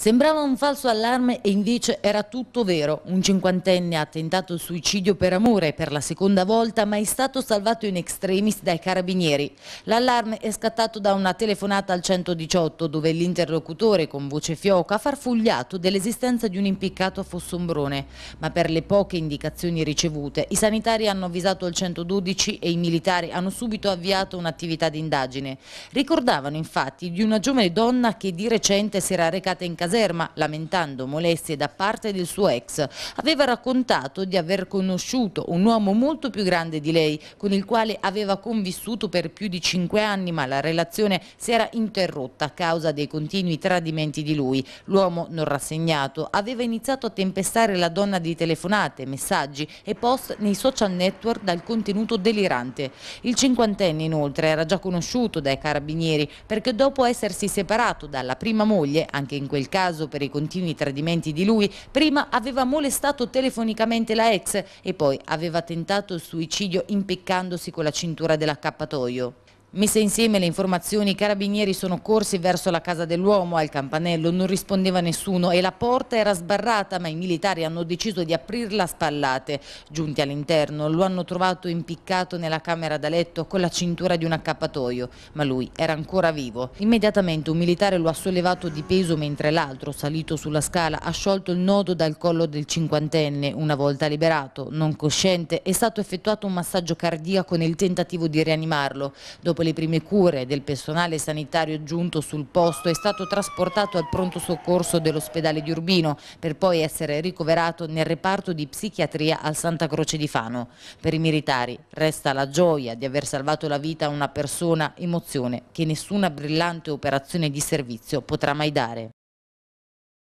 Sembrava un falso allarme e invece era tutto vero. Un cinquantenne ha tentato il suicidio per amore per la seconda volta ma è stato salvato in extremis dai carabinieri. L'allarme è scattato da una telefonata al 118 dove l'interlocutore con voce fioca ha farfugliato dell'esistenza di un impiccato a Fossombrone. Ma per le poche indicazioni ricevute i sanitari hanno avvisato il 112 e i militari hanno subito avviato un'attività di indagine. Ricordavano infatti di una giovane donna che di recente si era recata in casa caserma, lamentando molestie da parte del suo ex, aveva raccontato di aver conosciuto un uomo molto più grande di lei, con il quale aveva convissuto per più di cinque anni, ma la relazione si era interrotta a causa dei continui tradimenti di lui. L'uomo non rassegnato aveva iniziato a tempestare la donna di telefonate, messaggi e post nei social network dal contenuto delirante. Il cinquantenne inoltre era già conosciuto dai carabinieri perché dopo essersi separato dalla prima moglie, anche in quel caso, caso per i continui tradimenti di lui, prima aveva molestato telefonicamente la ex e poi aveva tentato suicidio impiccandosi con la cintura dell'accappatoio. Messe insieme le informazioni, i carabinieri sono corsi verso la casa dell'uomo, al campanello non rispondeva nessuno e la porta era sbarrata ma i militari hanno deciso di aprirla a spallate. Giunti all'interno lo hanno trovato impiccato nella camera da letto con la cintura di un accappatoio, ma lui era ancora vivo. Immediatamente un militare lo ha sollevato di peso mentre l'altro, salito sulla scala, ha sciolto il nodo dal collo del cinquantenne. Una volta liberato, non cosciente, è stato effettuato un massaggio cardiaco nel tentativo di rianimarlo. Dopo dopo le prime cure del personale sanitario giunto sul posto, è stato trasportato al pronto soccorso dell'ospedale di Urbino per poi essere ricoverato nel reparto di psichiatria al Santa Croce di Fano. Per i militari resta la gioia di aver salvato la vita a una persona, emozione che nessuna brillante operazione di servizio potrà mai dare.